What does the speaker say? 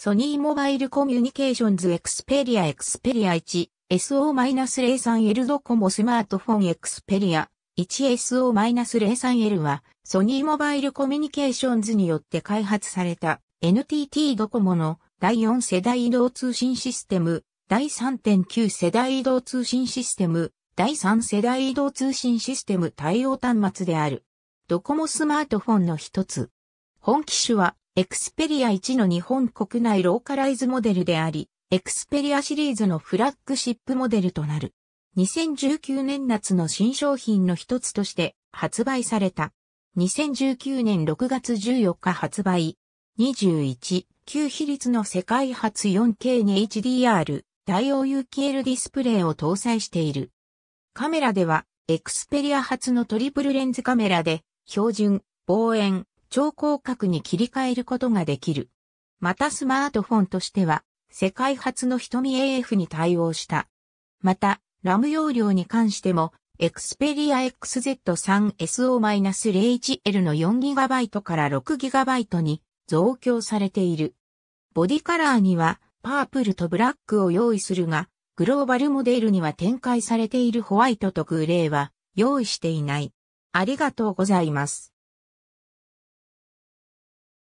ソニーモバイルコミュニケーションズエクスペリアエクスペリア 1SO-03L ドコモスマートフォンエクスペリア 1SO-03L はソニーモバイルコミュニケーションズによって開発された NTT ドコモの第4世代移動通信システム、第3.9世代移動通信システム、第3世代移動通信システム対応端末である。ドコモスマートフォンの一つ。本機種はエクスペリア1の日本国内ローカライズモデルであり、エクスペリアシリーズのフラッグシップモデルとなる。2019年夏の新商品の一つとして発売された。2019年6月14日発売。21、9比率の世界初 4K に HDR、大 OUKL ディスプレイを搭載している。カメラでは、エクスペリア初のトリプルレンズカメラで、標準、望遠、超広角に切り替えることができる。またスマートフォンとしては、世界初の瞳 AF に対応した。また、ラム容量に関しても、Xperia XZ3SO-01L の 4GB から 6GB に増強されている。ボディカラーには、パープルとブラックを用意するが、グローバルモデルには展開されているホワイトとグレーは用意していない。ありがとうございます。